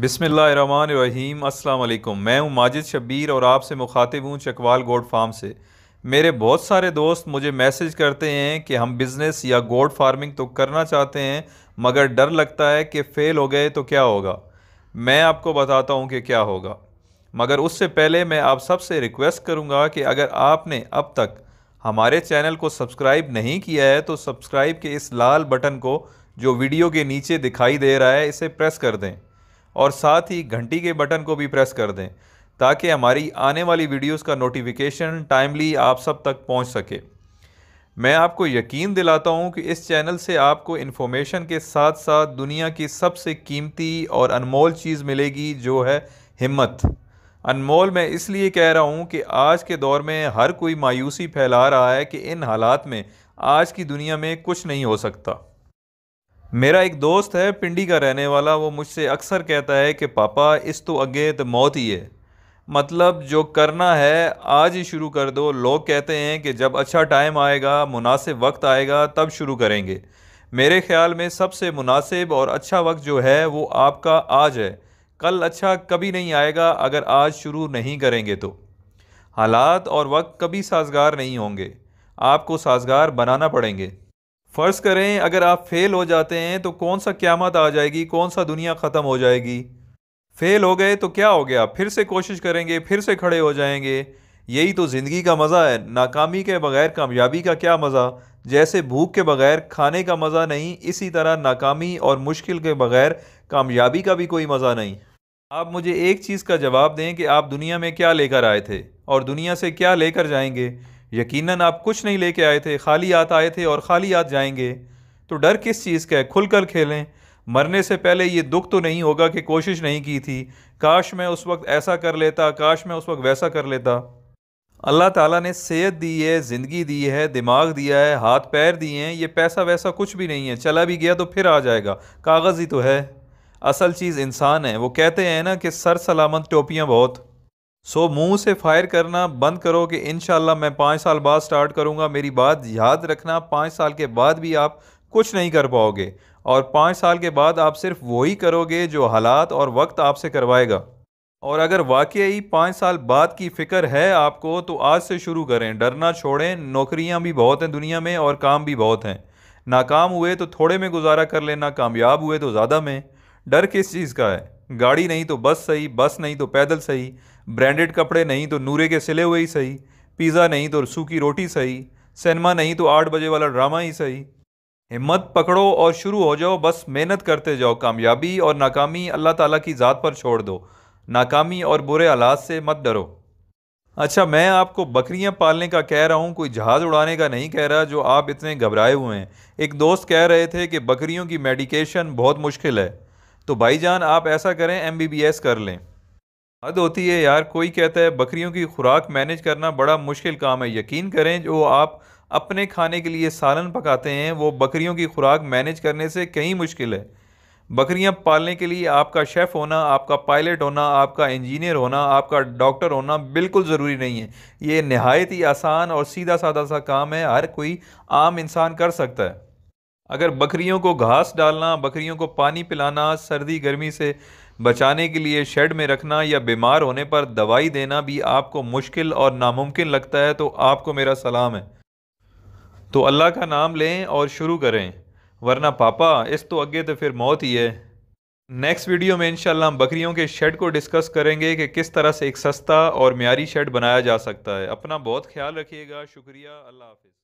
बिसमीम अल्लाम मैं हूं माजिद शबीर और आपसे मुखातिब हूं चकवाल गोड फार्म से मेरे बहुत सारे दोस्त मुझे मैसेज करते हैं कि हम बिज़नेस या गोड फार्मिंग तो करना चाहते हैं मगर डर लगता है कि फ़ेल हो गए तो क्या होगा मैं आपको बताता हूं कि क्या होगा मगर उससे पहले मैं आप सबसे रिक्वेस्ट करूँगा कि अगर आपने अब तक हमारे चैनल को सब्सक्राइब नहीं किया है तो सब्सक्राइब के इस लाल बटन को जो वीडियो के नीचे दिखाई दे रहा है इसे प्रेस कर दें और साथ ही घंटी के बटन को भी प्रेस कर दें ताकि हमारी आने वाली वीडियोस का नोटिफिकेशन टाइमली आप सब तक पहुंच सके मैं आपको यकीन दिलाता हूं कि इस चैनल से आपको इन्फॉर्मेशन के साथ साथ दुनिया की सबसे कीमती और अनमोल चीज़ मिलेगी जो है हिम्मत अनमोल मैं इसलिए कह रहा हूं कि आज के दौर में हर कोई मायूसी फैला रहा है कि इन हालात में आज की दुनिया में कुछ नहीं हो सकता मेरा एक दोस्त है पिंडी का रहने वाला वो मुझसे अक्सर कहता है कि पापा इस तो अगे तो मौत ही है मतलब जो करना है आज ही शुरू कर दो लोग कहते हैं कि जब अच्छा टाइम आएगा मुनासिब वक्त आएगा तब शुरू करेंगे मेरे ख्याल में सबसे मुनासिब और अच्छा वक्त जो है वो आपका आज है कल अच्छा कभी नहीं आएगा अगर आज शुरू नहीं करेंगे तो हालात और वक्त कभी साजगार नहीं होंगे आपको साजगार बनाना पड़ेंगे फ़र्ज करें अगर आप फेल हो जाते हैं तो कौन सा क्यामत आ जाएगी कौन सा दुनिया ख़त्म हो जाएगी फेल हो गए तो क्या हो गया फिर से कोशिश करेंगे फिर से खड़े हो जाएंगे यही तो ज़िंदगी का मज़ा है नाकामी के बगैर कामयाबी का क्या मज़ा जैसे भूख के बगैर खाने का मज़ा नहीं इसी तरह नाकामी और मुश्किल के बगैर कामयाबी का भी कोई मज़ा नहीं आप मुझे एक चीज़ का जवाब दें कि आप दुनिया में क्या लेकर आए थे और दुनिया से क्या लेकर जाएंगे यकीनन आप कुछ नहीं लेके आए थे खाली हाथ आए थे और खाली हाथ जाएंगे तो डर किस चीज़ का है खुलकर खेलें मरने से पहले ये दुख तो नहीं होगा कि कोशिश नहीं की थी काश मैं उस वक्त ऐसा कर लेता काश मैं उस वक्त वैसा कर लेता अल्लाह ताला ने सेहत दी है ज़िंदगी दी है दिमाग दिया है हाथ पैर दिए हैं ये पैसा वैसा कुछ भी नहीं है चला भी गया तो फिर आ जाएगा कागज़ ही तो है असल चीज़ इंसान है वो कहते हैं ना कि सर सलामत टोपियाँ बहुत सो मुंह से फायर करना बंद करो कि इन मैं पाँच साल बाद स्टार्ट करूंगा मेरी बात याद रखना पाँच साल के बाद भी आप कुछ नहीं कर पाओगे और पाँच साल के बाद आप सिर्फ वही करोगे जो हालात और वक्त आपसे करवाएगा और अगर वाकई पाँच साल बाद की फ़िक्र है आपको तो आज से शुरू करें डरना छोड़ें नौकरियां भी बहुत हैं दुनिया में और काम भी बहुत हैं नाकाम हुए तो थोड़े में गुजारा कर लेना कामयाब हुए तो ज़्यादा में डर किस चीज़ का है गाड़ी नहीं तो बस सही बस नहीं तो पैदल सही ब्रांडेड कपड़े नहीं तो नूरे के सिले हुए ही सही पिज़्ज़ा नहीं तो सूखी रोटी सही सिनेमा नहीं तो आठ बजे वाला ड्रामा ही सही हिम्मत पकड़ो और शुरू हो जाओ बस मेहनत करते जाओ कामयाबी और नाकामी अल्लाह ताला की ज़ात पर छोड़ दो नाकामी और बुरे हालात से मत डरो अच्छा मैं आपको बकरियां पालने का कह रहा हूँ कोई जहाज़ उड़ाने का नहीं कह रहा जो आप इतने घबराए हुए हैं एक दोस्त कह रहे थे कि बकरियों की मेडिकेशन बहुत मुश्किल है तो जान आप ऐसा करें एम कर लें हद होती है यार कोई कहता है बकरियों की खुराक मैनेज करना बड़ा मुश्किल काम है यकीन करें जो आप अपने खाने के लिए सालन पकाते हैं वो बकरियों की खुराक मैनेज करने से कहीं मुश्किल है बकरियां पालने के लिए आपका शेफ़ होना आपका पायलट होना आपका इंजीनियर होना आपका डॉक्टर होना बिल्कुल ज़रूरी नहीं है ये नहायत ही आसान और सीधा साधा सा काम है हर कोई आम इंसान कर सकता है अगर बकरियों को घास डालना बकरियों को पानी पिलाना सर्दी गर्मी से बचाने के लिए शेड में रखना या बीमार होने पर दवाई देना भी आपको मुश्किल और नामुमकिन लगता है तो आपको मेरा सलाम है तो अल्लाह का नाम लें और शुरू करें वरना पापा इस तो अगे तो फिर मौत ही है नेक्स्ट वीडियो में इंशाल्लाह हम बकरियों के शेड को डिस्कस करेंगे कि किस तरह से एक सस्ता और म्यारी शेड बनाया जा सकता है अपना बहुत ख्याल रखिएगा शुक्रिया अल्लाह हाफिज़